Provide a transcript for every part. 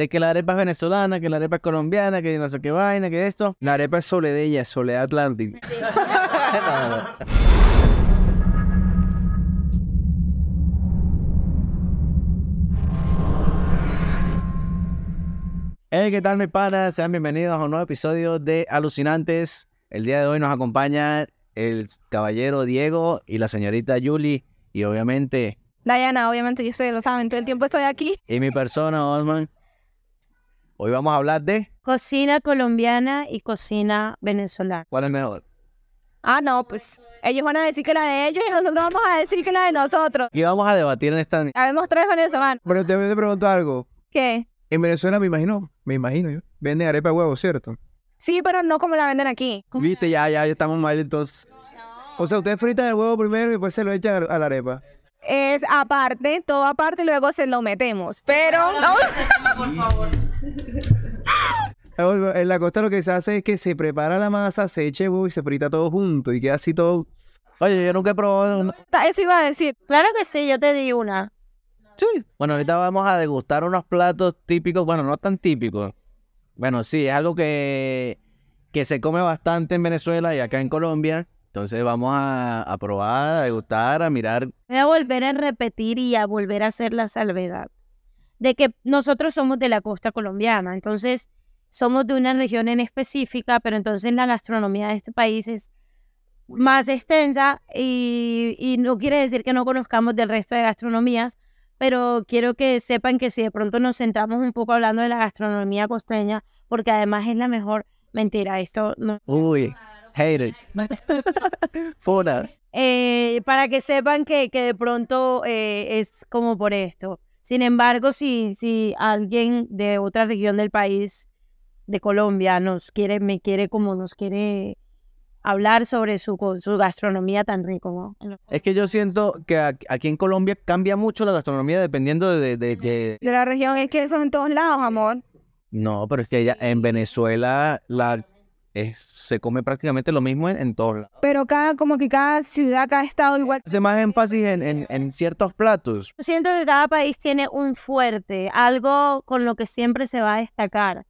de que la arepa es venezolana, que la arepa es colombiana, que no sé qué vaina, que esto. La arepa es soledeña, soledad Atlantic. Hey, ¿qué tal, mis panas? Sean bienvenidos a un nuevo episodio de Alucinantes. El día de hoy nos acompaña el caballero Diego y la señorita Julie. Y obviamente. Diana, obviamente, yo ustedes lo saben, todo el tiempo estoy aquí. Y mi persona, Osman. Hoy vamos a hablar de... Cocina colombiana y cocina venezolana. ¿Cuál es mejor? Ah, no, pues ellos van a decir que la de ellos y nosotros vamos a decir que la de nosotros. Y vamos a debatir en esta... Habemos tres venezolanos. Pero te, te pregunto algo. ¿Qué? En Venezuela me imagino, me imagino yo, venden arepa de huevo, ¿cierto? Sí, pero no como la venden aquí. Viste, ya, ya, ya estamos mal entonces. O sea, ustedes fritan el huevo primero y después se lo echan a la arepa es aparte, todo aparte, luego se lo metemos. Pero. En ah, la costa lo que se hace es que se prepara la masa, se eche y se frita todo junto y queda así todo. Oye, yo nunca he probado. Eso iba a decir. Claro que sí, yo te di una. Sí. Bueno, ahorita vamos a degustar unos platos típicos. Bueno, no tan típicos. Bueno, sí, es algo que, que se come bastante en Venezuela y acá en Colombia entonces vamos a, probar, a degustar, a mirar. Voy a volver a repetir y a volver a hacer la salvedad de que nosotros somos de la costa colombiana, entonces somos de una región en específica, pero entonces la gastronomía de este país es más extensa y, no quiere decir que no conozcamos del resto de gastronomías, pero quiero que sepan que si de pronto nos sentamos un poco hablando de la gastronomía costeña, porque además es la mejor mentira, esto no... Uy. Eh, para que sepan que, que de pronto eh, es como por esto. Sin embargo, si, si alguien de otra región del país, de Colombia, nos quiere, me quiere como nos quiere hablar sobre su, su gastronomía tan rico. Es que yo siento que aquí en Colombia cambia mucho la gastronomía dependiendo de... De, la región, es que eso en todos lados, amor. No, pero es que ella, en Venezuela la se come prácticamente lo mismo en, todo. todos lados. Pero cada, como que cada ciudad, cada estado igual. Hace más énfasis en, en, ciertos platos. Yo siento que cada país tiene un fuerte, algo con lo que siempre se va a destacar.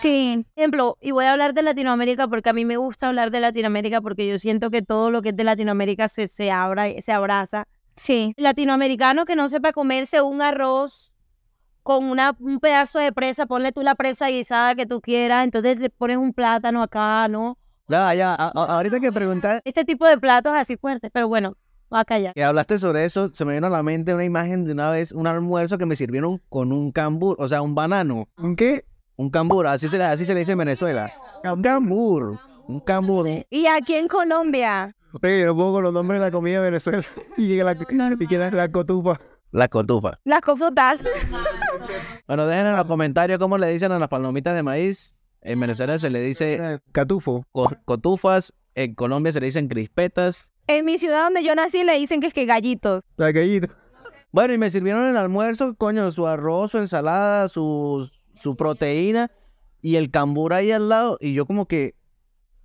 Sí. Por ejemplo, y voy a hablar de Latinoamérica porque a mí me gusta hablar de Latinoamérica porque yo siento que todo lo que es de Latinoamérica se, se, abra, se abraza. Sí. latinoamericano que no sepa comerse un arroz con una, un pedazo de presa, ponle tú la presa guisada que tú quieras, entonces le pones un plátano acá, ¿no? Ya, ya, ahorita que preguntas... Este tipo de platos así fuertes, pero bueno, acá ya. Que hablaste sobre eso, se me vino a la mente una imagen de una vez, un almuerzo que me sirvieron con un cambur, o sea, un banano. ¿Un ah. qué? Un cambur, así se, le, así se le dice en Venezuela. Un cambur, un cambur. Eh, ¿Y aquí en Colombia? Oye, yo pongo los nombres de la comida de Venezuela y, la, y la cotupa. Las cotufas. Las cotufas. bueno, dejen en los comentarios cómo le dicen a las palomitas de maíz. En Venezuela se le dice eh, catufo. cotufas. En Colombia se le dicen crispetas. En mi ciudad donde yo nací le dicen que es que gallitos. La gallitos. Bueno, y me sirvieron el almuerzo, coño, su arroz, su ensalada, su, su proteína y el cambur ahí al lado. Y yo como que...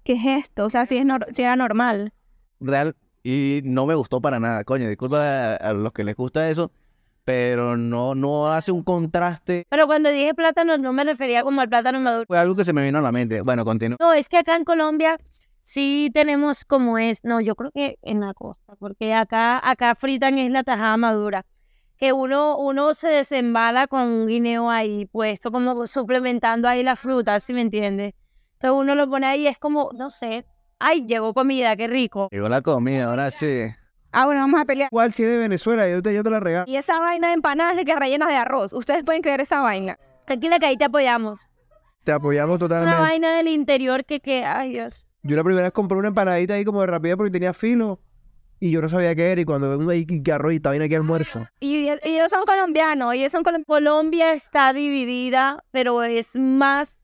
¿Qué es esto? O sea, si, es si era normal. Real, y no me gustó para nada, coño, disculpa a, los que les gusta eso, pero no, no hace un contraste. Pero cuando dije plátano no me refería como al plátano maduro. Fue algo que se me vino a la mente. Bueno, continúo. No, es que acá en Colombia sí tenemos como es, no, yo creo que en la costa, porque acá, acá fritan es la tajada madura, que uno, uno se desembala con un guineo ahí puesto, como suplementando ahí la fruta, si me entiendes. Entonces uno lo pone ahí, es como, no sé, Ay, llegó comida, qué rico. Llegó la comida, ahora sí. Ah, bueno, vamos a pelear. ¿Cuál si es de Venezuela? Yo te, yo te la regalo. Y esa vaina de empanadas que rellenas de arroz. Ustedes pueden creer esa vaina. Tranquila que ahí te apoyamos. Te apoyamos totalmente. Una vaina del interior que, que, ay Dios. Yo la primera vez compré una empanadita ahí como de rapidez porque tenía filo. Y yo no sabía qué era. Y cuando vengo ahí, que arroz y está bien aquí almuerzo. Y, ellos son colombianos. Ellos son Colombia está dividida, pero es más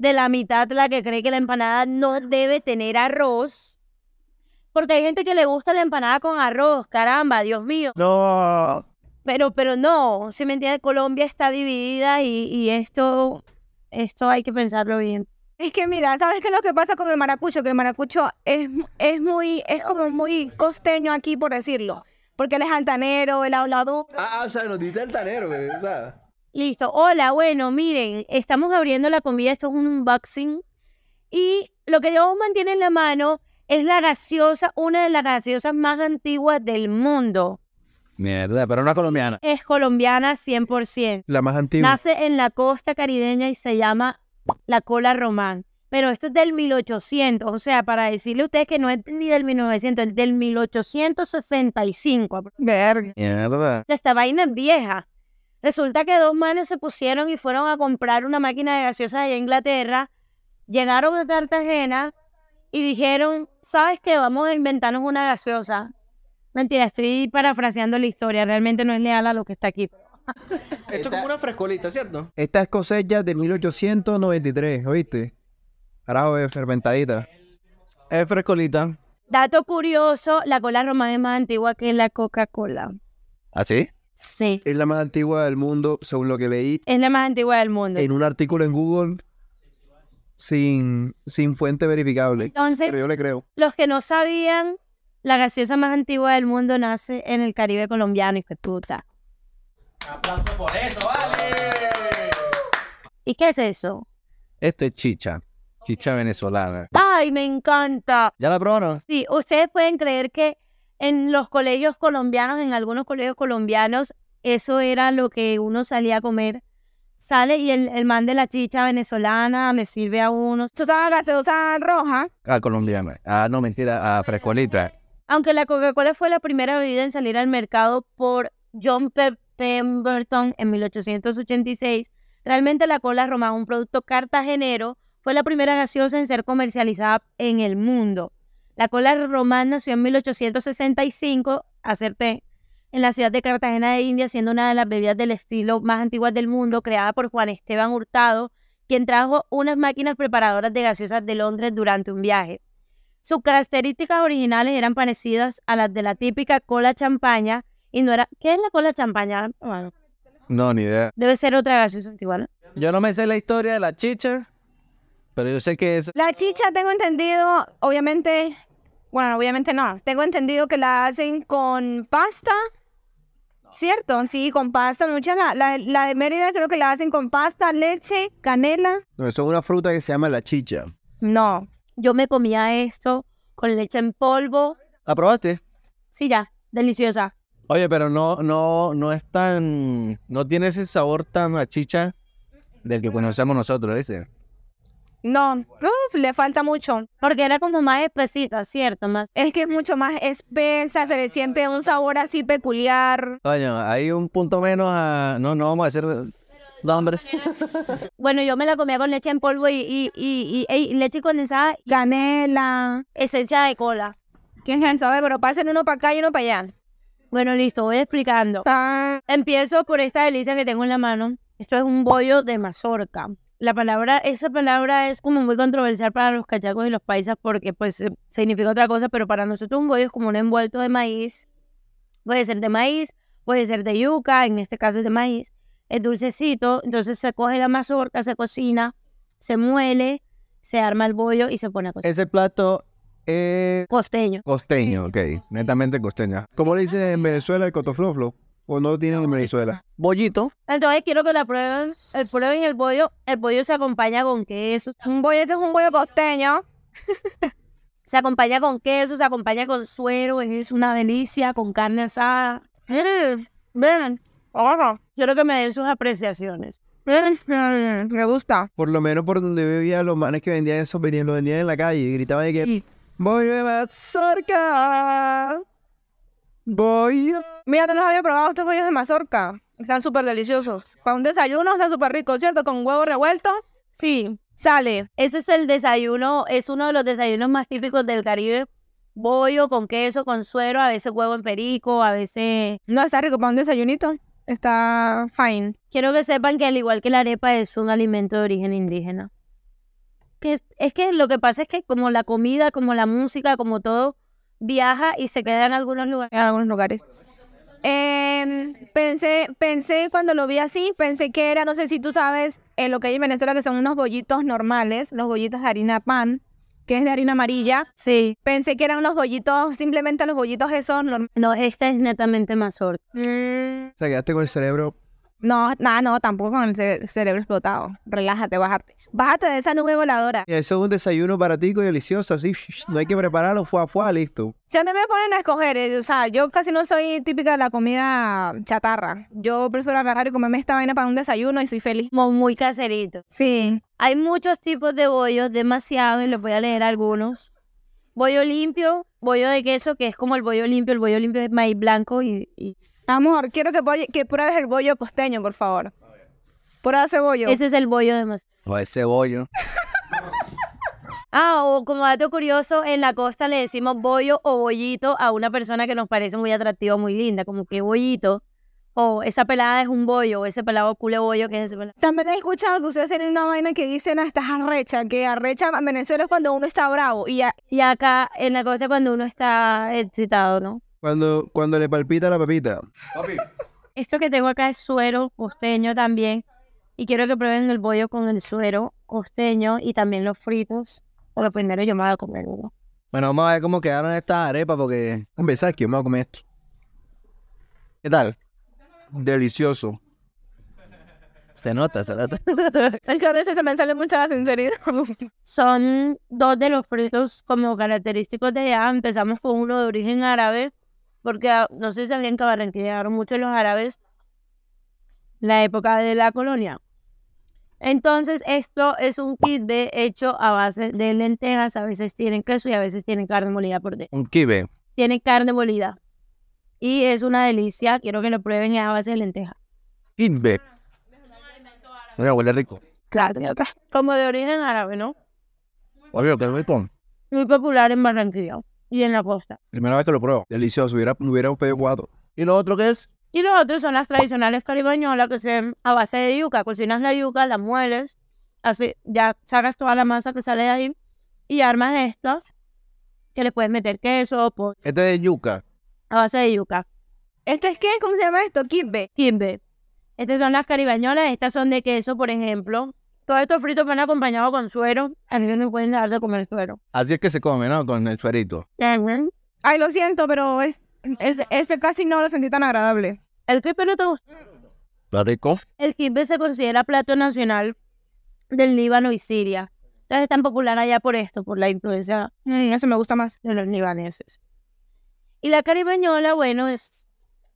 de la mitad la que cree que la empanada no debe tener arroz. Porque hay gente que le gusta la empanada con arroz, caramba, Dios mío. No. Pero, pero no, si me entiende, Colombia está dividida y, y esto, esto hay que pensarlo bien. Es que mira, ¿sabes qué es lo que pasa con el maracucho? Que el maracucho es, es muy, es como muy costeño aquí, por decirlo. Porque él es altanero, el hablador. Ah, o sea, nos dice altanero, bebé, o sea. Listo. Hola, bueno, miren, estamos abriendo la comida, esto es un unboxing. Y lo que Dios mantiene en la mano es la gaseosa, una de las gaseosas más antiguas del mundo. Mierda, pero no es colombiana. Es colombiana 100%. La más antigua. Nace en la costa caribeña y se llama la cola román. Pero esto es del 1800, o sea, para decirle a ustedes que no es ni del 1900, es del 1865. Verga. Mierda. Esta vaina es vieja. Resulta que dos manes se pusieron y fueron a comprar una máquina de gaseosa allá en Inglaterra, llegaron a Cartagena y dijeron, ¿sabes qué? Vamos a inventarnos una gaseosa. Mentira, estoy parafraseando la historia, realmente no es leal a lo que está aquí. Esto es como una frescolita, ¿cierto? Esta es cosecha de 1893, ¿oíste? Carajo, es fermentadita. Es frescolita. Dato curioso, la cola romana es más antigua que la Coca-Cola. ¿Ah, sí? Sí. Es la más antigua del mundo, según lo que leí. Es la más antigua del mundo. En un artículo en Google sin, sin fuente verificable. Entonces, pero yo le creo. Los que no sabían, la gaseosa más antigua del mundo nace en el Caribe colombiano, hijo de puta. aplauso por eso, vale. Uh. ¿Y qué es eso? Esto es chicha. Chicha venezolana. ¡Ay, me encanta! ¿Ya la probaron? Sí, ustedes pueden creer que en los colegios colombianos, en algunos colegios colombianos, eso era lo que uno salía a comer. Sale y el, man de la chicha venezolana me sirve a uno. ¿Tú sabes gaseosa roja? Ah, colombiana. Ah, no, mentira, a frescolita. Pues, aunque la Coca-Cola fue la primera bebida en salir al mercado por John Pemberton en 1886, realmente la cola romana, un producto cartagenero, fue la primera gaseosa en ser comercializada en el mundo. La cola romana nació en 1865, acerté, en la ciudad de Cartagena de India, siendo una de las bebidas del estilo más antiguas del mundo, creada por Juan Esteban Hurtado, quien trajo unas máquinas preparadoras de gaseosas de Londres durante un viaje. Sus características originales eran parecidas a las de la típica cola champaña y no era... ¿Qué es la cola champaña? no, ni idea. Debe ser otra gaseosa antigua, Yo no me sé la historia de la chicha, pero yo sé que es... La chicha, tengo entendido, obviamente bueno, obviamente no. Tengo entendido que la hacen con pasta. ¿Cierto? Sí, con pasta. Muchas, la, la, de Mérida creo que la hacen con pasta, leche, canela. No, eso es una fruta que se llama la chicha. No, yo me comía esto con leche en polvo. ¿Aprobaste? Sí, ya. Deliciosa. Oye, pero no, no, no es tan, no tiene ese sabor tan a chicha del que conocemos nosotros, ese. No, le falta mucho. Porque era como más espesita, ¿cierto? Más. Es que es mucho más espesa, se le siente un sabor así peculiar. Coño, hay un punto menos a... No, no vamos a decir nombres. bueno, yo me la comía con leche en polvo y, y, y, leche condensada. Canela. Esencia de cola. ¿Quién sabe? Pero pasen uno para acá y uno para allá. Bueno, listo, voy explicando. Ah. Empiezo por esta delicia que tengo en la mano. Esto es un bollo de mazorca la palabra, esa palabra es como muy controversial para los cachacos y los paisas porque pues significa otra cosa, pero para nosotros un bollo es como un envuelto de maíz, puede ser de maíz, puede ser de yuca, en este caso es de maíz, es dulcecito, entonces se coge la mazorca, se cocina, se muele, se arma el bollo y se pone a cocinar. Ese plato es... Costeño. Costeño, ok, netamente costeño. como le dicen en Venezuela el cotofloflo? o no tienen en Venezuela? Bollito. Entonces quiero que la prueben, el eh, prueben el bollo. El bollo se acompaña con queso. Un bollito es un bollo costeño. se acompaña con queso, se acompaña con suero, es una delicia, con carne asada. Ven, mm, ahora. Quiero que me den sus apreciaciones. Mm, me gusta. Por lo menos por donde vivía, los manes que vendían eso, venían, lo vendían en la calle y gritaban de que... ¡Voy a cerca. Voy. Mira, no los había probado estos bollos de mazorca. Están súper deliciosos. Para un desayuno está súper rico, ¿cierto? Con huevo revuelto. Sí, sale. Ese es el desayuno, es uno de los desayunos más típicos del Caribe. Bollo con queso, con suero, a veces huevo en perico, a veces... No, está rico para un desayunito. Está fine. Quiero que sepan que al igual que la arepa es un alimento de origen indígena. es que lo que pasa es que como la comida, como la música, como todo, viaja y se queda en algunos lugares. En algunos lugares. Em, pensé, pensé cuando lo vi así, pensé que era, no sé si tú sabes, En eh, lo que hay en Venezuela que son unos bollitos normales, los bollitos de harina pan, que es de harina amarilla. Sí. Pensé que eran unos bollitos, simplemente los bollitos esos No, esta es netamente más Mm. O sea, quedaste con el cerebro no, nada, no, tampoco con el cerebro explotado. Relájate, bájate. Bájate de esa nube voladora. Eso es un desayuno para ti, delicioso, así. No hay que prepararlo, fuá, fuá, listo. Si a mí me ponen a escoger, eh, o sea, yo casi no soy típica de la comida chatarra. Yo prefiero agarrar y comerme esta vaina para un desayuno y soy feliz. muy caserito. Sí. Hay muchos tipos de bollos, demasiados, y les voy a leer algunos. Bollo limpio, bollo de queso, que es como el bollo limpio. El bollo limpio es maíz blanco y Amor, quiero que, que pruebes el bollo costeño, por favor. Prueba ese bollo. Ese es el bollo de más. O ese bollo. ah, o como dato curioso, en la costa le decimos bollo o bollito a una persona que nos parece muy atractiva, muy linda, como que bollito. O esa pelada es un bollo, o ese pelado cule bollo que es ese pelado. También he escuchado que ustedes tienen una vaina que dicen hasta arrecha, que arrecha en Venezuela es cuando uno está bravo. Y, y acá en la costa cuando uno está excitado, ¿no? Cuando, le palpita la papita. Esto que tengo acá es suero costeño también. Y quiero que prueben el bollo con el suero costeño y también los fritos. Pero primero yo me voy a comer uno. Bueno, vamos a ver cómo quedaron estas arepas porque... un ¿sabes que Yo me voy a comer esto. ¿Qué tal? Delicioso. Se nota, se nota. se me sale mucha sinceridad. Son dos de los fritos como característicos de allá. Empezamos con uno de origen árabe, porque ah, no sé si sabían que Barranquilla muchos los árabes la época de la colonia. Entonces, esto es un kit hecho a base de lentejas. A veces tienen queso y a veces tienen carne molida por dentro. Un kitbe. Tiene carne molida. Y es una delicia. Quiero que lo prueben. a base de lentejas. Kibbeh. huele rico. Claro, Como de origen árabe, ¿no? Obvio, Muy popular en Barranquilla y en la costa. Primera vez que lo pruebo. Delicioso. Hubiera, hubiera un pedo cuatro. ¿Y lo otro qué es? Y los otros son las tradicionales caribañolas que se a base de yuca. Cocinas la yuca, la mueles, así ya sacas toda la masa que sale de ahí y armas estas que le puedes meter queso. Por... Este es de yuca. A base de yuca. ¿Esto es qué? ¿Cómo se llama esto? Kimbe. Kimbe. Estas son las caribañolas, estas son de queso, por ejemplo. Todos estos fritos van acompañado con suero. A mí no pueden dejar de comer suero. Así es que se come, ¿no? Con el suerito. Ay, lo siento, pero es, este casi no lo sentí tan agradable. ¿El kipe no te gusta? rico? El kipe se considera plato nacional del Líbano y Siria. Entonces es tan popular allá por esto, por la influencia. no mm, eso me gusta más. De los libaneses. Y la caribeñola, bueno, es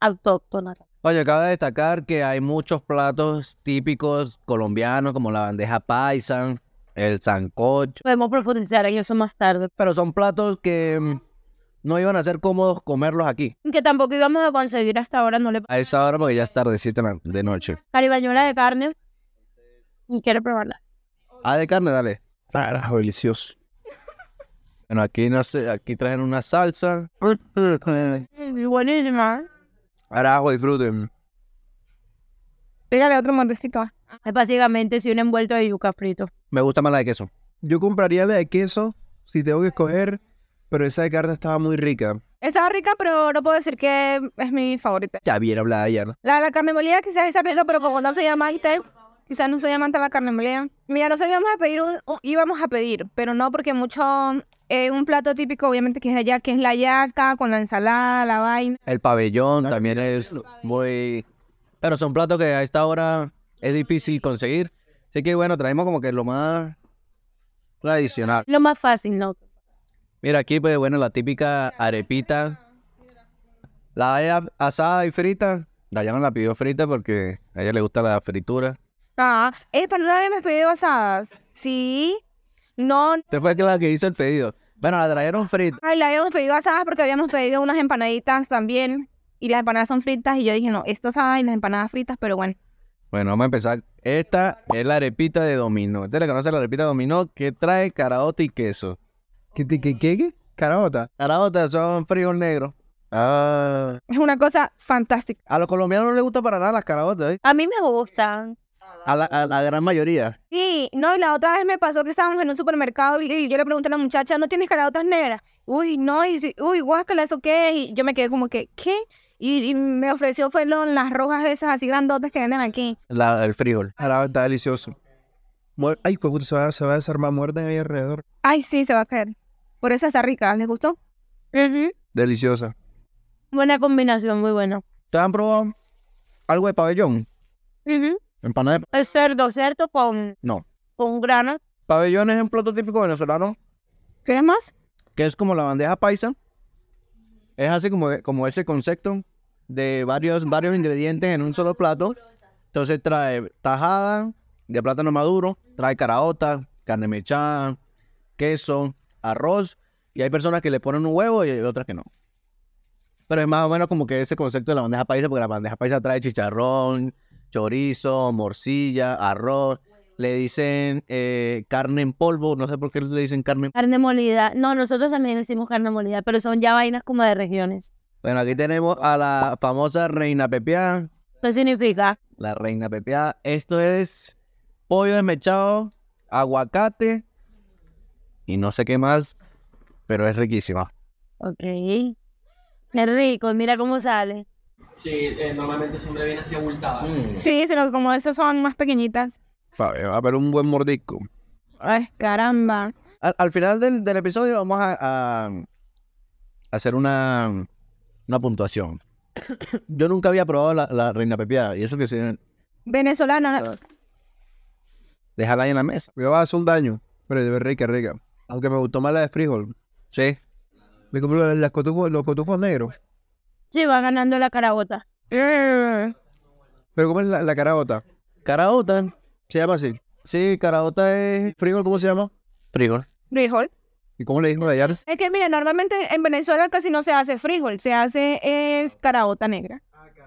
autóctona. Oye, de destacar que hay muchos platos típicos colombianos, como la bandeja paisan, el sancocho. Podemos profundizar en eso más tarde. Pero son platos que mm, no iban a ser cómodos comerlos aquí. Que tampoco íbamos a conseguir hasta ahora, no le A esa hora porque ya es tardecita de noche. Caribañola de carne. quiero probarla. Ah, de carne, dale. Carajo, delicioso. bueno, aquí no sé, aquí traen una salsa. Mm, buenísima. Carajo, disfruten. Pégale otro mordecito. Es básicamente si un envuelto de yuca frito. Me gusta más la de queso. Yo compraría la de queso si tengo que escoger, pero esa de carne estaba muy rica. Estaba rica, pero no puedo decir que es mi favorita. Ya bien hablada ya, La de la carne molida quizás es rica, pero como no soy amante, quizás no soy amante de la carne molida. Mira, nosotros íbamos a pedir, un, íbamos a pedir, pero no porque mucho eh, un plato típico, obviamente, que es allá, que es la yaca, con la ensalada, la vaina. El pabellón también es muy... Pero son platos que a esta hora es difícil conseguir. Así que bueno, traemos como que lo más tradicional. Lo más fácil, ¿no? Mira, aquí pues bueno, la típica arepita. La asada y frita. Dayana la pidió frita porque a ella le gusta la fritura. Ah, eh, pero no me pedido asadas. Sí. No. Te fue la que hizo el pedido. Bueno, la trajeron frita. Ay, la habíamos pedido asadas porque habíamos pedido unas empanaditas también. Y las empanadas son fritas. Y yo dije, no, esto asada y las empanadas fritas, pero bueno. Bueno, vamos a empezar. Esta es la arepita de dominó. Usted le conoce la arepita de dominó que trae caraota y queso. ¿Qué, qué, qué, qué? ¿Caraota? son fríos negros. Ah. Es una cosa fantástica. A los colombianos no les gusta para nada las caraotas. ¿eh? A mí me gustan. A la, gran mayoría. Sí, no, y la otra vez me pasó que estábamos en un supermercado y yo le pregunté a la muchacha, ¿no tienes caraotas negras? Uy, no, y si, uy, guácala, ¿eso qué? Y yo me quedé como que, ¿qué? Y, me ofreció fue las rojas esas así grandotas que venden aquí. La, el frijol. Ah, está delicioso. Ay, pues se va, se va a desarmar muerte ahí alrededor. Ay, sí, se va a caer. Por eso está rica, ¿les gustó? Deliciosa. Buena combinación, muy buena. ¿Te han probado algo de pabellón? Ajá. Empanada El cerdo, cierto con... No. Con grana. Pabellón es un plato típico venezolano. ¿Quieres más? Que es como la bandeja paisa. Es así como, como ese concepto de varios, varios ingredientes en un solo plato. Entonces trae tajada de plátano maduro, trae caraota, carne mechada, queso, arroz. Y hay personas que le ponen un huevo y hay otras que no. Pero es más o menos como que ese concepto de la bandeja paisa, porque la bandeja paisa trae chicharrón, chorizo, morcilla, arroz. Le dicen eh, carne en polvo, no sé por qué le dicen carne. Carne molida. No, nosotros también decimos carne molida, pero son ya vainas como de regiones. Bueno, aquí tenemos a la famosa reina pepiá. ¿Qué significa? La reina pepiá. Esto es pollo desmechado, aguacate y no sé qué más, pero es riquísima. Ok. qué rico, mira cómo sale. Sí, eh, normalmente siempre viene así abultada. Mm. Sí, sino que como esas son más pequeñitas. Eh, va a haber un buen mordisco. Ay, caramba. Al, final del, episodio vamos a, hacer una, una puntuación. Yo nunca había probado la, reina pepiada y eso que se... Venezolana. Déjala ahí en la mesa. Yo voy a hacer un daño, pero es rica, rica. Aunque me gustó más la de frijol. Sí. Me compré los cotufos negros. Sí, va ganando la carabota. Pero ¿cómo es la, caraota? carabota? Carabota. Se llama así. Sí, carabota es frijol, ¿cómo se llama? Frijol. Frijol. ¿Y cómo le dijo de Yars? Es que mire, normalmente en Venezuela casi no se hace frijol, se hace es caraota negra.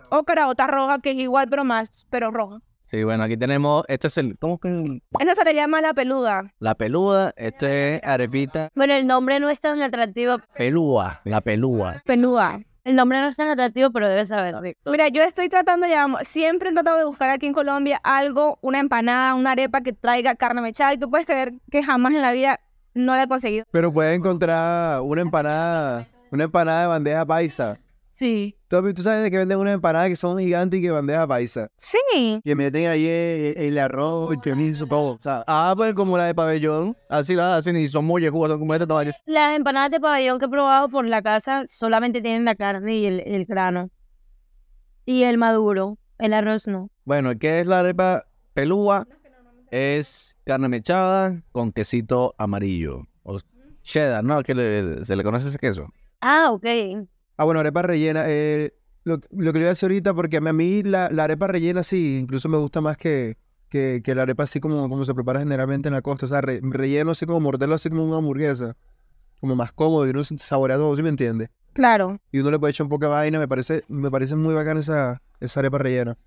o caraota roja, que es igual pero más, pero roja. Sí, bueno, aquí tenemos, este es el, ¿cómo que? Esta se le llama la peluda. La peluda, este es arepita. Bueno, el nombre no es tan atractivo. Pelúa, la pelúa. Pelúa. El nombre no es tan atractivo, pero debes saberlo. Mira, yo estoy tratando, ya, siempre he tratado de buscar aquí en Colombia algo, una empanada, una arepa que traiga carne mechada y tú puedes creer que jamás en la vida no la he conseguido. Pero puedes encontrar una empanada, una empanada de bandeja paisa. Sí. ¿Tú, sabes que venden unas empanadas que son gigantes y que bandeja paisa. Sí. Que meten ahí el, arroz, el chemizo, todo. O sea, ah, pues como la de pabellón. Así la hacen y son muy son como este tamaño. Las empanadas de pabellón que he probado por la casa solamente tienen la carne y el, grano. Y el maduro. El arroz no. Bueno, ¿qué es la arepa pelúa? Es carne mechada con quesito amarillo. O cheddar, ¿no? Que se le conoce ese queso. Ah, ok. Ah, bueno, arepa rellena. Eh, lo, que le voy a decir ahorita, porque a mí la, la arepa rellena sí, incluso me gusta más que, que, la arepa así como, como se prepara generalmente en la costa. O sea, relleno así como morderlo así como una hamburguesa. Como más cómodo y uno saborea ¿sí me entiende? Claro. Y uno le puede echar un poco de vaina. Me parece, me parece muy bacana esa, esa arepa rellena.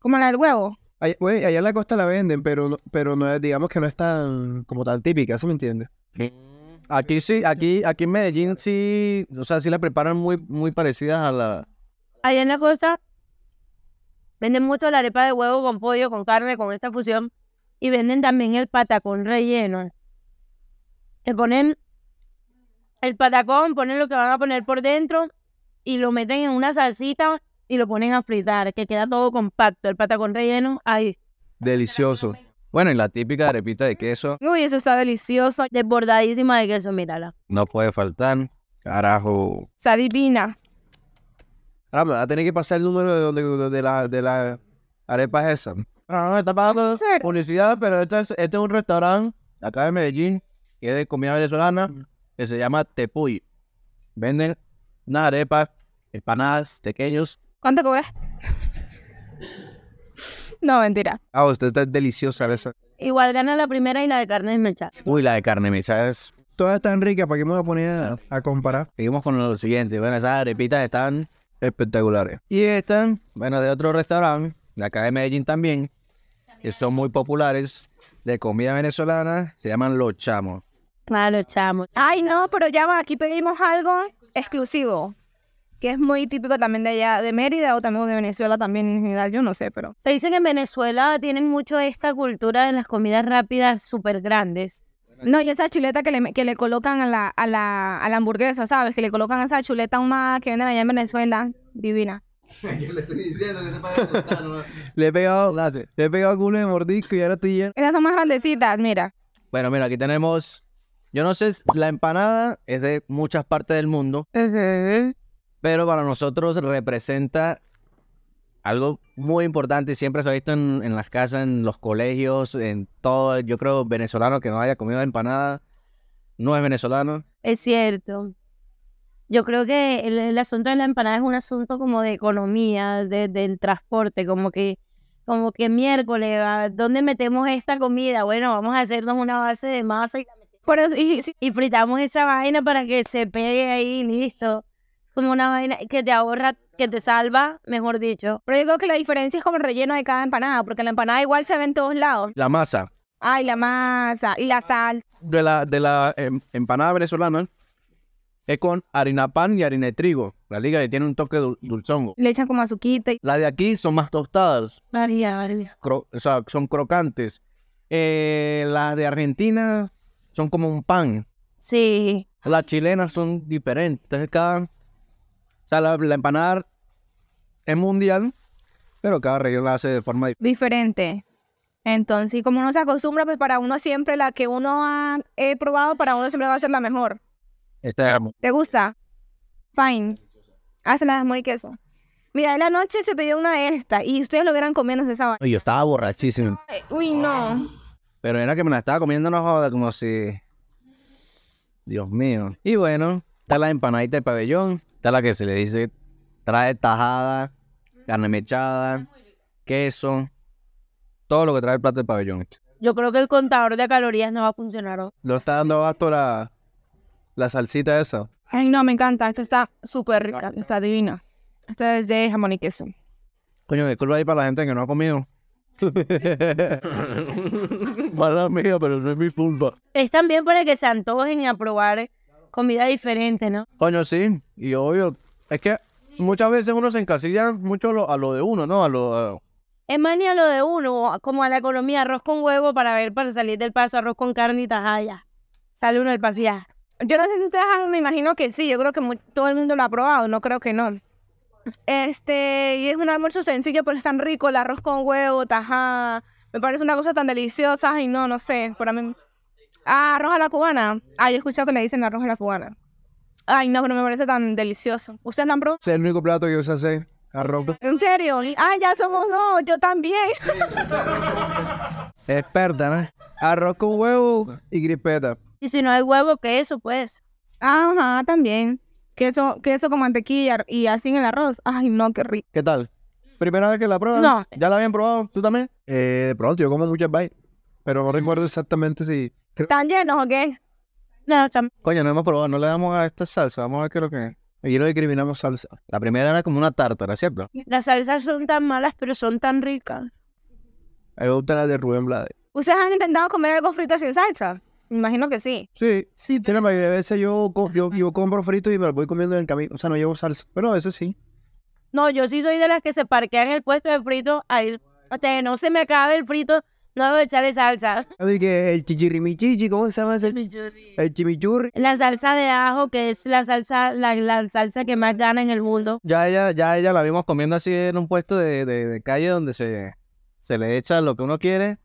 ¿Como la del huevo? Allá, en la costa la venden, pero, pero no, digamos que no es tan, como tan típica, ¿sí me entiende? Mm. Aquí sí, aquí, aquí en Medellín sí, o sea, sí la preparan muy, muy parecidas a la. Allá en la costa venden mucho la arepa de huevo con pollo, con carne, con esta fusión. Y venden también el patacón relleno. Le ponen el patacón, ponen lo que van a poner por dentro y lo meten en una salsita y lo ponen a fritar, que queda todo compacto. El patacón relleno, ahí. Delicioso. Bueno, y la típica arepita de queso. Uy, eso está delicioso, desbordadísima de queso, mírala. No puede faltar. Carajo. Está divina. Ahora va a tener que pasar el número de, donde, de, la, de arepa esa. No, ah, no, está pagando publicidad, pero este es, este es un restaurante acá de Medellín que es de comida venezolana que se llama Tepuy. Venden unas arepas, empanadas, pequeños. ¿Cuánto cobras? No, mentira. Ah, usted está deliciosa esa. Igual gana la primera y la de carne mechada. Uy, la de carne mechada es... Todas están ricas, ¿para qué me voy a poner a, comparar? Seguimos con lo siguiente. Bueno, esas arepitas están espectaculares. Y están, bueno, de otro restaurante, de acá de Medellín también, que son muy populares, de comida venezolana, se llaman Los Chamos. Ah, Los Chamos. Ay, no, pero ya aquí pedimos algo exclusivo es muy típico también de allá, de Mérida o también de Venezuela también en general, yo no sé, pero... Se dice que en Venezuela tienen mucho esta cultura de las comidas rápidas súper grandes. No, y esa chuleta que le, que le colocan a la, a, la, a la hamburguesa, ¿sabes? Que le colocan esa chuleta más que venden allá en Venezuela, divina. le estoy diciendo que Le he pegado, le he pegado culo de mordisco y ahora estoy lleno. Esas son más grandecitas, mira. Bueno, mira, aquí tenemos. Yo no sé, la empanada es de muchas partes del mundo pero para nosotros representa algo muy importante. Siempre se ha visto en, las casas, en los colegios, en todo. Yo creo venezolano que no haya comido empanada no es venezolano. Es cierto. Yo creo que el, asunto de la empanada es un asunto como de economía, de, del transporte, como que, como que miércoles, ¿dónde metemos esta comida? Bueno, vamos a hacernos una base de masa y, y, fritamos esa vaina para que se pegue ahí, listo como una vaina que te ahorra, que te salva, mejor dicho. Pero yo creo que la diferencia es como el relleno de cada empanada, porque la empanada igual se ve en todos lados. La masa. Ay, la masa y la sal. De la, de la em, empanada venezolana es con harina pan y harina de trigo. La liga que tiene un toque dulzón. dulzongo. Le echan como azuquita. Las de aquí son más tostadas. Varía, o sea, son crocantes. Eh, las de Argentina son como un pan. Sí. Las chilenas son diferentes. Entonces cada o sea, la, empanada es mundial, pero cada región la hace de forma diferente. Entonces, como uno se acostumbra, pues para uno siempre la que uno ha probado, para uno siempre va a ser la mejor. ¿Te gusta? Fine. Hacen las jamón queso. Mira, en la noche se pidió una de estas y ustedes lo eran comiendo esa vaina. Yo estaba borrachísimo. uy, no. Pero era que me la estaba comiendo una joda, como si... Dios mío. Y bueno, está la empanadita de pabellón la que se le dice, trae tajada, carne mechada, queso, todo lo que trae el plato de pabellón. Yo creo que el contador de calorías no va a funcionar. Lo está dando gasto la, la salsita esa? Ay, no, me encanta. Esta está súper rica, está divina. Esta es de jamón y queso. Coño, disculpa ahí para la gente que no ha comido. Mala mía, pero no es mi culpa. Es también para que se antojen a probar comida diferente, ¿no? Coño, sí, y obvio, es que muchas veces uno se encasilla mucho a lo de uno, ¿no? A lo, Es más ni a lo de uno, como a la economía, arroz con huevo para ver, para salir del paso, arroz con carne y tajada, Sale uno del paso Yo no sé si ustedes han, me imagino que sí, yo creo que todo el mundo lo ha probado, no creo que no. Este, y es un almuerzo sencillo, pero es tan rico, el arroz con huevo, tajada, me parece una cosa tan deliciosa, y no, no sé, para mí... Ah, arroz a la cubana. Ah, he escuchado que le dicen arroz a la cubana. Ay, no, pero me parece tan delicioso. ¿Ustedes han probado? Es el único plato que yo sé hacer. Arroz. ¿En serio? Ah, ya somos dos. Yo también. Experta, ¿no? Arroz con huevo y gripeta. Y si no hay huevo, queso, pues. Ajá, también. Queso, queso con mantequilla y así en el arroz. Ay, no, qué rico. ¿Qué tal? ¿Primera vez que la pruebas? No. ¿Ya la habían probado? ¿Tú también? Eh, de pronto, yo como muchas vainas pero no recuerdo exactamente si... ¿Están llenos o qué? No, están... Coño, no hemos probado, no le damos a esta salsa, vamos a ver qué es lo que es. Ayer no discriminamos salsa. La primera era como una tártara, ¿cierto? Las salsas son tan malas, pero son tan ricas. A mí me gusta la de Rubén Blades. ¿Ustedes han intentado comer algo frito sin salsa? Me imagino que sí. Sí, sí, la mayoría de veces yo, yo, compro frito y me lo voy comiendo en el camino. O sea, no llevo salsa, pero a veces sí. No, yo sí soy de las que se parquean el puesto de frito ahí, hasta que no se me acabe el frito no debo echarle salsa. el chichirrimichichi, ¿cómo se llama ese? Chimichurri. El chimichurri. La salsa de ajo, que es la salsa, la, salsa que más gana en el mundo. Ya ella, ya ella la vimos comiendo así en un puesto de, calle donde se, le echa lo que uno quiere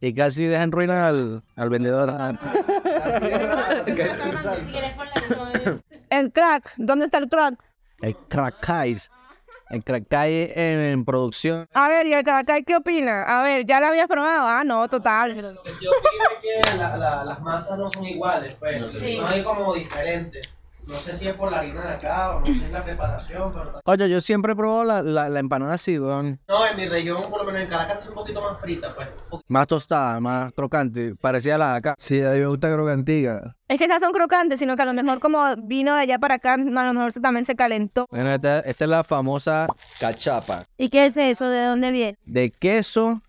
y casi deja en ruina al, al vendedor. Ah, el crack, ¿dónde está el crack? El crack ice. El Cracay en, producción. A ver, ¿y el Cracay qué opina? A ver, ¿ya lo habías probado? Ah, no, total. yo que las masas no son iguales, pero pues. Sí. hay como diferentes. No sé si es por la harina de acá o no sé si es la preparación, pero... Oye, yo siempre he probado la, la, empanada así, No, en mi región, por lo menos en Caracas, es un poquito más frita, pues. Más tostada, más crocante, parecía la de acá. Sí, a mí me gusta crocantiga. Es que esas son crocantes, sino que a lo mejor como vino de allá para acá, a lo mejor también se calentó. Bueno, esta, es la famosa cachapa. ¿Y qué es eso? ¿De dónde viene? De queso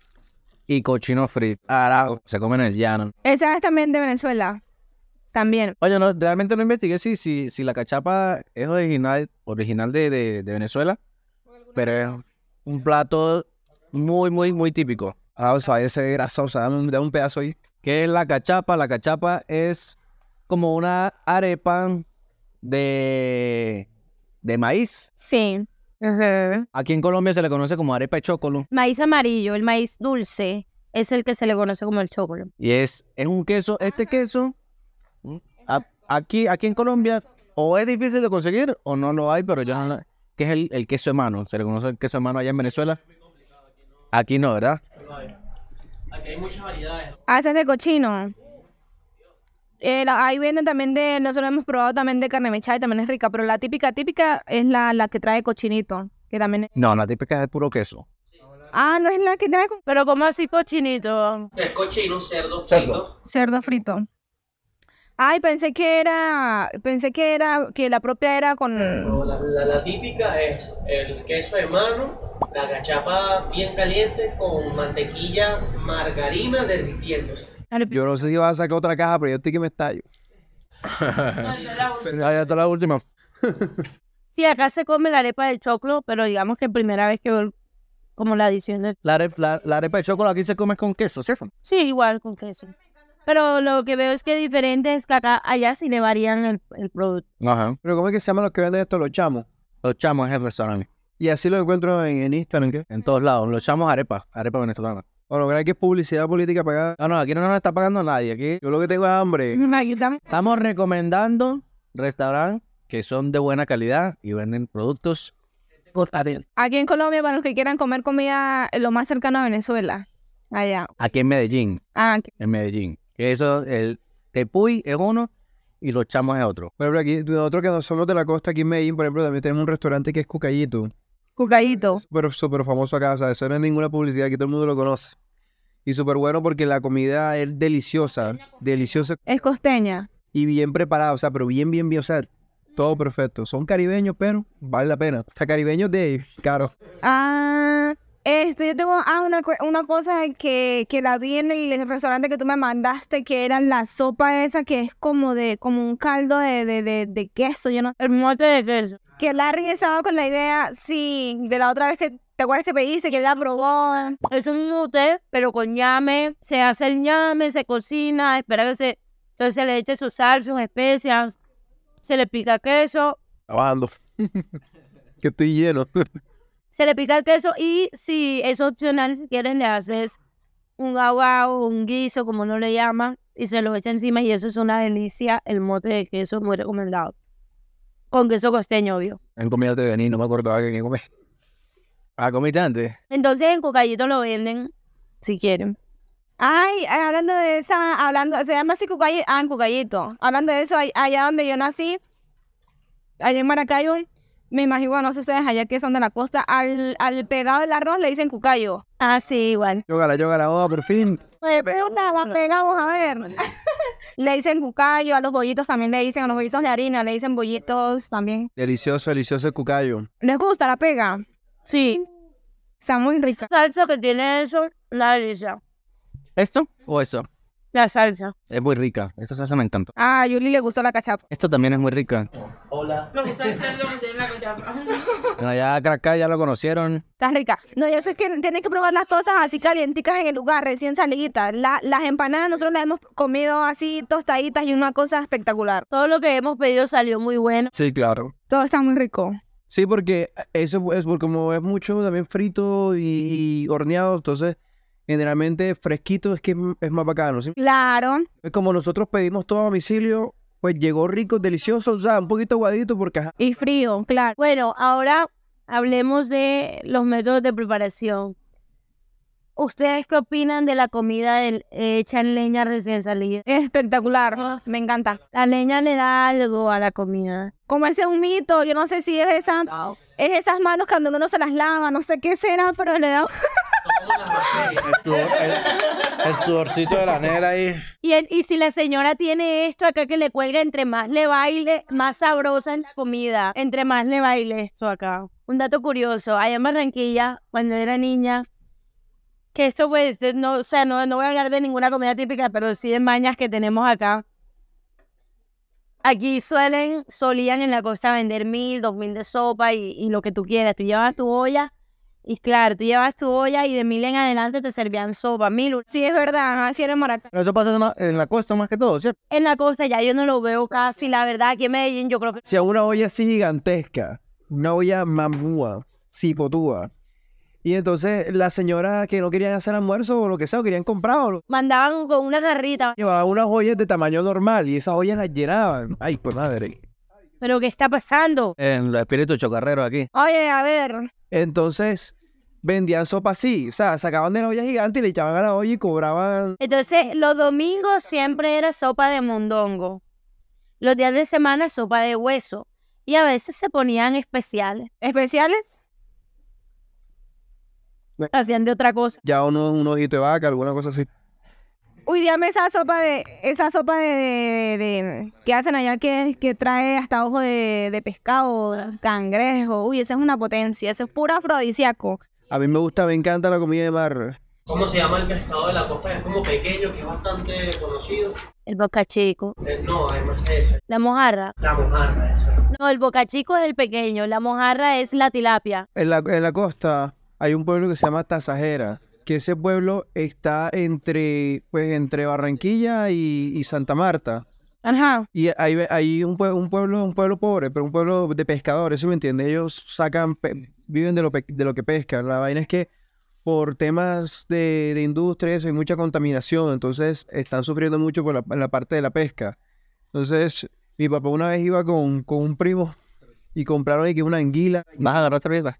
y cochino frito. Arauco, se come en el llano. Esa es también de Venezuela. También. Oye, no, realmente no investigué si, si, la cachapa es original, original de, Venezuela, pero es un plato muy, muy, muy típico. Ah, o sea, ese o sea, un, un pedazo ahí. ¿Qué es la cachapa? La cachapa es como una arepa de, maíz. Sí. Aquí en Colombia se le conoce como arepa de chocolo. Maíz amarillo, el maíz dulce, es el que se le conoce como el chocolo. Y es, es un queso, este queso aquí, aquí en Colombia o es difícil de conseguir o no lo hay, pero yo no que es el, queso de mano. ¿Se le conoce el queso de mano allá en Venezuela? Aquí no, ¿verdad? Aquí hay muchas variedades. Ah, ¿esa es de cochino. Eh, ahí venden también de, nosotros hemos probado también de carne mechada y también es rica, pero la típica, típica es la, que trae cochinito, que también No, la típica es de puro queso. Ah, no es la que trae... Pero como así cochinito? Es cochino, cerdo frito. cerdo frito. Ay, pensé que era, pensé que era, que la propia era con... la, típica es el queso de mano, la cachapa bien caliente con mantequilla margarina derritiéndose. Yo no sé si vas a sacar otra caja, pero yo estoy que me estallo. no, Ya, está la última. sí, acá se come la arepa de choclo, pero digamos que primera vez que como la adición de La, la arepa de choclo aquí se come con queso, ¿cierto? Sí, igual con queso. Pero lo que veo es que diferente es que acá, allá sí le varían el, producto. Ajá. Pero ¿cómo es que se llaman los que venden esto? Los chamos. Los chamos es el restaurante. Y así lo encuentro en, en Instagram, ¿qué? En todos lados. Los chamos arepa, arepa venezolana. O lograr que es publicidad política pagada? No, no, aquí no nos está pagando nadie. Aquí yo lo que tengo es hambre. Estamos recomendando restaurantes que son de buena calidad y venden productos. Aquí en Colombia, para los que quieran comer comida lo más cercano a Venezuela. Allá. Aquí en Medellín. Ah, aquí. En Medellín. Eso, el tepuy es uno y los chamos es otro. Por ejemplo, aquí, nosotros que nosotros somos de la costa, aquí en Medellín, por ejemplo, también tenemos un restaurante que es Cucayito. Cucayito. Pero súper famoso acá, o sea, eso no es ninguna publicidad, que todo el mundo lo conoce. Y súper bueno porque la comida es deliciosa, deliciosa. Es costeña. Y bien preparada, o sea, pero bien, bien, bien, o todo perfecto. Son caribeños, pero vale la pena. O sea, caribeños de caro. Ah, este, yo tengo ah, una, una, cosa que, que, la vi en el restaurante que tú me mandaste, que era la sopa esa que es como de, como un caldo de, queso, yo no. El mote de queso. Que Larry regresado con la idea, sí, de la otra vez que ¿Te acuerdas que pediste que la probó? Es un mote, pero con ñame. Se hace el ñame, se cocina, espera que se. Entonces se le eche su sal, sus especias, se le pica queso. Trabajando. que estoy lleno. se le pica el queso y si es opcional, si quieren, le haces un agua o un guiso, como no le llaman, y se lo echa encima y eso es una delicia, el mote de queso muy recomendado. Con queso costeño, obvio. En comida te vení, no me acordaba que ni comer. Ah, comiste Entonces en Cucayito lo venden, si quieren. Ay, hablando de esa, hablando, se llama así Cucayito, ah, en Hablando de eso, allá donde yo nací, allá en Maracaibo, me imagino, no sé ustedes allá que son de la costa, al, pegado del arroz le dicen cucayo. Ah, sí, igual. Yógala, yógala, oh, por fin. Pues puta, pegamos a ver. le dicen cucayo, a los bollitos también le dicen, a los bollitos de harina le dicen bollitos también. Delicioso, delicioso el cucayo. ¿Les gusta la pega? Sí. Está muy rica. Salsa que tiene eso, la delicia. ¿Esto o eso? La salsa. Es muy rica. Esta salsa me encanta. Ah, a Yuli le gustó la cachapa. Esta también es muy rica. Hola. Me gusta el cerdo que la cachapa. Bueno, ya Cracá ya lo conocieron. Está rica. No, eso es que tienes que probar las cosas así calienticas en el lugar, recién salidas. las empanadas nosotros las hemos comido así tostaditas y una cosa espectacular. Todo lo que hemos pedido salió muy bueno. Sí, claro. Todo está muy rico. Sí, porque eso es porque como es mucho también frito y horneado, entonces generalmente fresquito es que es más bacano, ¿sí? Claro. Como nosotros pedimos todo a domicilio, pues llegó rico, delicioso, o sea, un poquito aguadito porque... Y frío, claro. Bueno, ahora hablemos de los métodos de preparación. ¿Ustedes qué opinan de la comida hecha en leña recién salida? Es espectacular, ah. me encanta. La leña le da algo a la comida. Como ese es un mito, yo no sé si es esa, es esas manos cuando uno se las lava, no sé qué será, pero le da... El sudorcito de la negra ahí. Y, y si la señora tiene esto acá que le cuelga, entre más le baile, más sabrosa es la comida. Entre más le baile esto acá. Un dato curioso, allá en Barranquilla, cuando era niña, que esto pues, no, o sea, no, no voy a hablar de ninguna comida típica, pero sí de mañas que tenemos acá. Aquí suelen, solían en la costa vender mil, dos mil de sopa y, y lo que tú quieras. Tú llevas tu olla y claro, tú llevas tu olla y de mil en adelante te servían sopa, mil. Sí, es verdad, así era en Pero eso pasa en la costa más que todo, ¿cierto? En la costa ya yo no lo veo casi, la verdad, aquí en Medellín yo creo que... Si a una olla así gigantesca, una olla mamúa, cipotúa, y entonces las señoras que no querían hacer almuerzo o lo que sea, o querían comprarlo. Mandaban con una jarrita. Llevaban unas ollas de tamaño normal y esas ollas las llenaban. Ay, pues madre. ¿Pero qué está pasando? En los espíritus chocarrero aquí. Oye, a ver. Entonces, vendían sopa así. O sea, sacaban de la olla gigante y le echaban a la olla y cobraban. Entonces, los domingos siempre era sopa de mondongo. Los días de semana, sopa de hueso. Y a veces se ponían especiales. ¿Especiales? Eh. Hacían de otra cosa. Ya uno, un ojito vaca, alguna cosa así. Uy, dígame esa sopa de. Esa sopa de. de, que hacen allá que, que trae hasta ojo de, pescado, cangrejo. Uy, esa es una potencia. Eso es puro afrodisíaco. A mí me gusta, me encanta la comida de mar. ¿Cómo se llama el pescado de la costa? Es como pequeño, que es bastante conocido. El bocachico. Eh, no, además ese. La mojarra. La mojarra, eso. No, el bocachico es el pequeño, la mojarra es la tilapia. En la, en la costa hay un pueblo que se llama Tasajera que ese pueblo está entre, pues, entre Barranquilla y, Santa Marta. Ajá. Y hay, hay un, pueblo, un pueblo, pobre, pero un pueblo de pescadores, eso me entiende? Ellos sacan, viven de lo, que pescan. La vaina es que por temas de, de industria hay mucha contaminación, entonces están sufriendo mucho por la, parte de la pesca. Entonces, mi papá una vez iba con, con un primo y compraron aquí una anguila. ¿Vas a agarrar servilleta?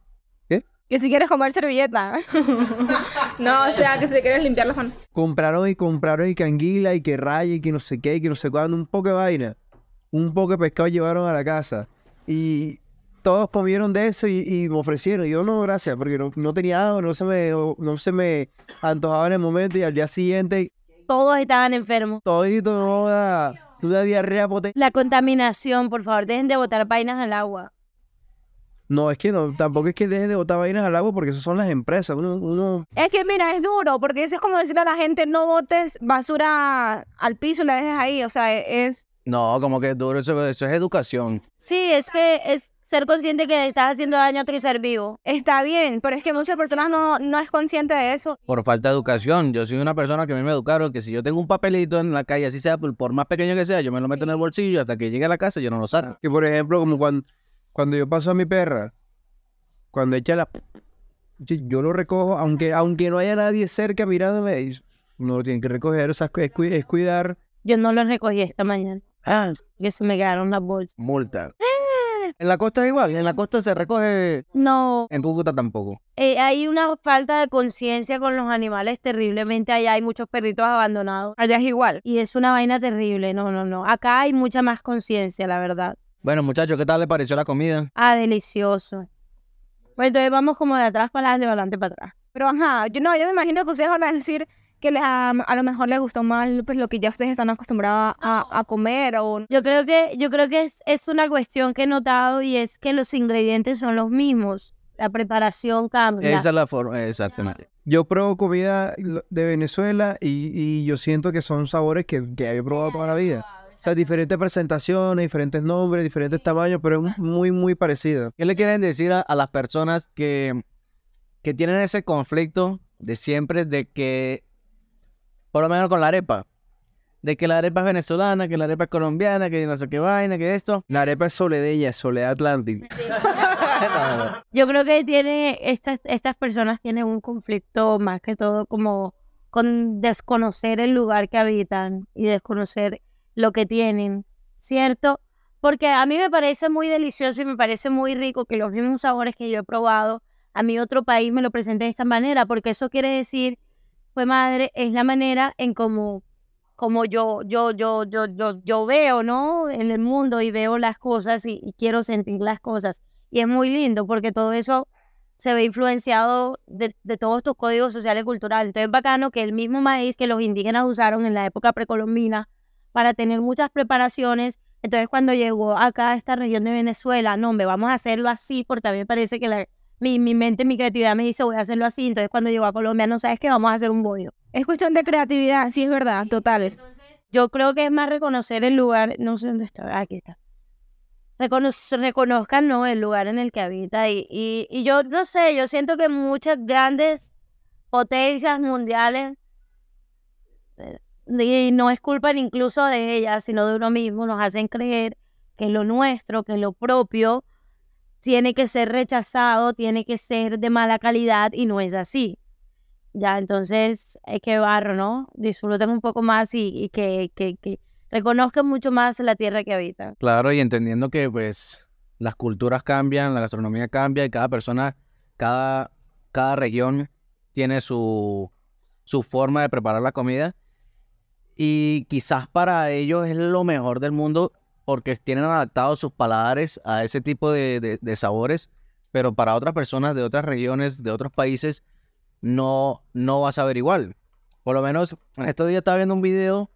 ¿Qué? Que si quieres comer servilleta. No, o sea, que se quieren limpiar las manos. Compraron y compraron y que anguila y que raya y que no sé qué y que no sé cuándo, un poco de vaina. Un poco de pescado llevaron a la casa. Y todos comieron de eso y, me ofrecieron. Yo no, gracias, porque no, tenía no se, me, no se me antojaba en el momento y al día siguiente... Todos estaban enfermos. Todito, no, una diarrea potente. La contaminación, por favor, dejen de botar vainas al agua. No, es que no, tampoco es que dejes de botar vainas al agua porque eso son las empresas. Es que mira, es duro, porque eso es como decirle a la gente, no botes basura al piso y la dejes ahí. O sea, e, es. No, como que es duro, eso, es educación. Sí, es que es, ser consciente que estás haciendo daño a otro ser vivo. Está bien, pero es que muchas personas no, no es consciente de eso. Por falta de educación. Yo soy una persona que a mí me educaron que si yo tengo un papelito en la calle, así sea, por más pequeño que sea, yo me lo meto en el bolsillo hasta que llegue a la casa yo no lo saco. Que por ejemplo, como cuando cuando yo paso a mi perra, cuando echa la... Yo lo recojo, aunque, aunque no haya nadie cerca mirándome, uno lo tiene que recoger, o sea, es, cuidar. Yo no lo recogí esta mañana. Ah. Que se me quedaron las bolsas. Multa. Ah. En la costa es igual, en la costa se recoge. No. En Cúcuta tampoco. Eh, hay una falta de conciencia con los animales terriblemente allá. Hay muchos perritos abandonados. Allá es igual. Y es una vaina terrible. No, no, no. Acá hay mucha más conciencia, la verdad. Bueno, muchachos, ¿qué tal les pareció la comida? Ah, delicioso. Bueno, entonces vamos como de atrás para adelante, de adelante para atrás. Pero ajá, yo no, yo me imagino que ustedes van a decir que a, lo mejor les gustó más pues, lo que ya ustedes están acostumbrados a, comer. O... Yo creo que, yo creo que es, es una cuestión que he notado y es que los ingredientes son los mismos. La preparación cambia. Esa es la forma, exactamente. Yo pruebo comida de Venezuela y, yo siento que son sabores que, que he probado toda la vida. O sea, diferentes presentaciones, diferentes nombres, diferentes tamaños, pero es muy, muy parecido. ¿Qué le quieren decir a, las personas que, que tienen ese conflicto de siempre de que, por lo menos con la arepa, de que la arepa es venezolana, que la arepa es colombiana, que no sé qué vaina, que esto. La arepa es soledella, soledad Atlantic. Yo creo que tiene, estas, estas personas tienen un conflicto más que todo como con desconocer el lugar que habitan y desconocer lo que tienen, ¿cierto? Porque a mí me parece muy delicioso y me parece muy rico que los mismos sabores que yo he probado a mi otro país me lo presenten de esta manera, porque eso quiere decir, pues madre, es la manera en cómo como yo, yo, yo, yo, yo, veo, ¿no? En el mundo y veo las cosas y, quiero sentir las cosas. Y es muy lindo porque todo eso se ve influenciado de, de todos estos códigos sociales y culturales. Entonces es bacano que el mismo maíz que los indígenas usaron en la época precolombina para tener muchas preparaciones. Entonces cuando llegó acá a esta región de Venezuela, no, hombre, vamos a hacerlo así, porque también parece que mi, mente, mi creatividad me dice voy a hacerlo así. Entonces cuando llegó a Colombia, no sabes que vamos a hacer un bollo. Es cuestión de creatividad, sí es verdad, total. Entonces, yo creo que es más reconocer el lugar, no sé dónde está, aquí está. reconozcan ¿no? el lugar en el que habita y, y, y yo no sé, yo siento que muchas grandes potencias mundiales eh, y no es culpa incluso de ella, sino de uno mismo, nos hacen creer que lo nuestro, que lo propio, tiene que ser rechazado, tiene que ser de mala calidad y no es así. Ya, entonces, es eh, que barro, ¿no? Disfruten un poco más y, que, reconozcan mucho más la tierra que habitan. Claro, y entendiendo que pues las culturas cambian, la gastronomía cambia y cada persona, cada, cada región tiene su, su forma de preparar la comida y quizás para ellos es lo mejor del mundo porque tienen adaptados sus paladares a ese tipo de, sabores, pero para otras personas de otras regiones, de otros países, no, no va a saber igual. Por lo menos, en estos días estaba viendo un video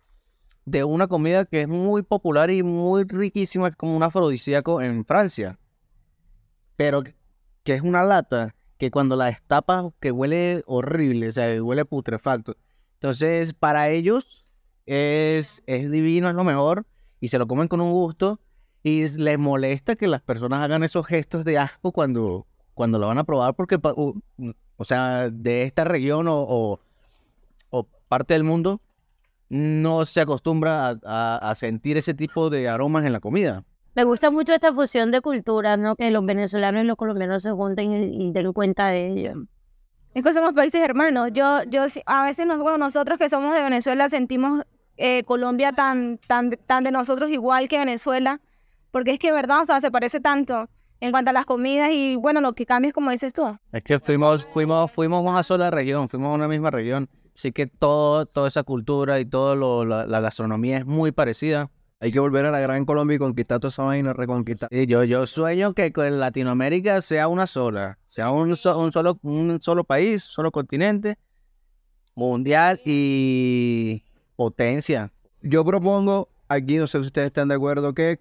de una comida que es muy popular y muy riquísima, como un afrodisíaco en Francia, pero que es una lata que cuando la destapas, que huele horrible, o sea, huele putrefacto. Entonces, para ellos, es, es divino, es lo mejor, y se lo comen con un gusto, y les molesta que las personas hagan esos gestos de asco cuando, cuando lo van a probar, porque, mm, o, sea, de esta región o, parte del mundo, no se acostumbra a, sentir ese tipo de aromas en la comida. Me gusta mucho esta fusión de culturas, ¿no? Que los venezolanos y los colombianos se junten y, den cuenta de ello. Es que somos países hermanos. Yo, yo a veces nosotros que somos de Venezuela sentimos eh, Colombia tan, tan, tan de nosotros igual que Venezuela, porque es que, ¿verdad? se parece tanto en cuanto a las comidas y bueno, lo que cambia como dices tú. Es que fuimos, fuimos, una sola región, fuimos una misma región. Así que todo, toda esa cultura y toda la, gastronomía es muy parecida. Hay que volver a la Gran Colombia y conquistar toda esa vaina, reconquistar. y yo, yo sueño que Latinoamérica sea una sola, sea un, un, solo, un solo país, solo continente, mundial y potencia. Yo propongo aquí, no sé si ustedes están de acuerdo, que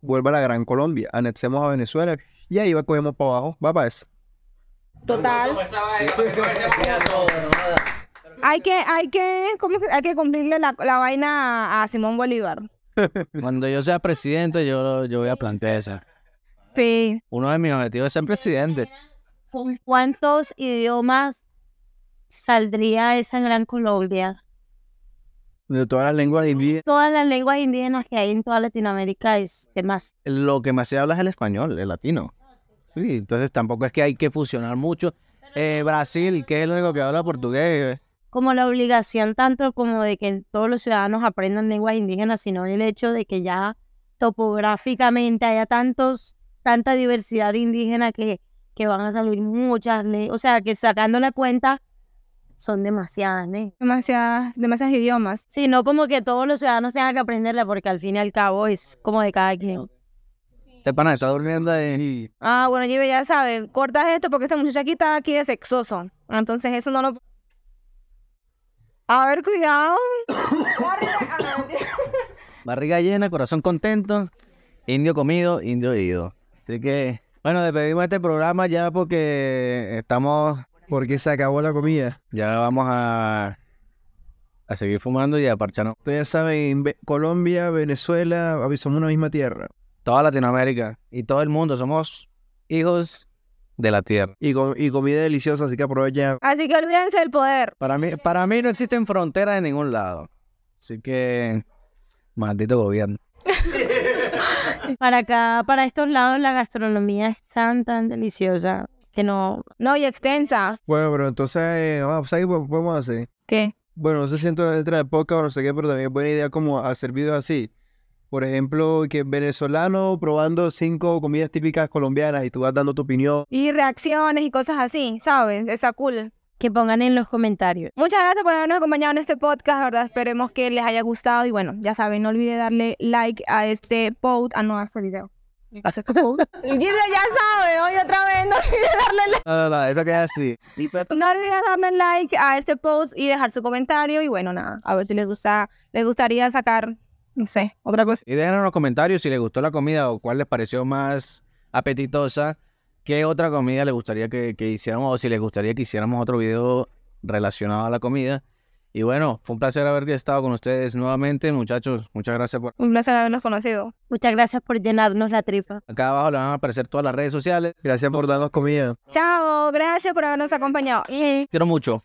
vuelva la Gran Colombia, anexemos a Venezuela y ahí va, cogemos para abajo. Va para eso. Total. Hay que, hay que, hay que cumplirle la, vaina a Simón Bolívar. Cuando yo sea presidente, yo, yo voy a plantear esa. Sí. Uno de mis objetivos es ser presidente. ¿Con cuántos idiomas saldría esa Gran Colombia? De todas las lenguas indígenas. Todas las lenguas indígenas que hay en toda Latinoamérica es más. Lo que más se habla es el español, el latino. Sí, entonces tampoco es que hay que fusionar mucho. Eh, Brasil, que es lo único que habla portugués. Eh. Como la obligación tanto como de que todos los ciudadanos aprendan lenguas indígenas, sino el hecho de que ya topográficamente haya tantos, tanta diversidad indígena que, que van a salir muchas leyes. O sea, que sacando la cuenta, son demasiadas, ¿eh? Demasiadas, demasiados idiomas. Sí, no como que todos los ciudadanos tengan que aprenderla, porque al fin y al cabo es como de cada quien. Este pana está durmiendo ahí? Ah, bueno, Jive, ya sabes, cortas esto porque esta muchacha aquí está aquí de sexoso. Entonces eso no lo... A ver, cuidado. Barriga llena, corazón contento, indio comido, indio oído. Así que, bueno, despedimos este programa ya porque estamos porque se acabó la comida. Ya vamos a, a seguir fumando y a parcharnos. Ustedes saben, Colombia, Venezuela, somos una misma tierra. Toda Latinoamérica y todo el mundo somos hijos de la tierra. Y, comida deliciosa, así que aprovechen. Así que olvídense del poder. Para mí, para mí no existen fronteras en ningún lado. Así que, maldito gobierno. para acá, para estos lados, la gastronomía es tan, tan deliciosa que no, no, y extensa. Bueno, pero entonces, eh, vamos, ¿sabes qué podemos hacer? ¿Qué? Bueno, no sé si de podcast o no sé qué, pero también es buena idea como hacer servido así. Por ejemplo, que venezolano probando cinco comidas típicas colombianas y tú vas dando tu opinión. Y reacciones y cosas así, ¿sabes? Está cool. Que pongan en los comentarios. Muchas gracias por habernos acompañado en este podcast, ¿verdad? Esperemos que les haya gustado y bueno, ya saben, no olviden darle like a este post, a no video. Hace El ya sabe, hoy otra vez no olvide darle like. No, así. Pues, no darle like a este post y dejar su comentario. Y bueno, nada, a ver si les gusta, les gustaría sacar, no sé, otra cosa. Y dejen en los comentarios si les gustó la comida o cuál les pareció más apetitosa. ¿Qué otra comida les gustaría que, que hiciéramos o si les gustaría que hiciéramos otro video relacionado a la comida? Y bueno, fue un placer haber estado con ustedes nuevamente, muchachos. Muchas gracias por... Un placer habernos conocido. Muchas gracias por llenarnos la tripa. Acá abajo le van a aparecer todas las redes sociales. Gracias por darnos comida. Chao, gracias por habernos acompañado. Quiero mucho.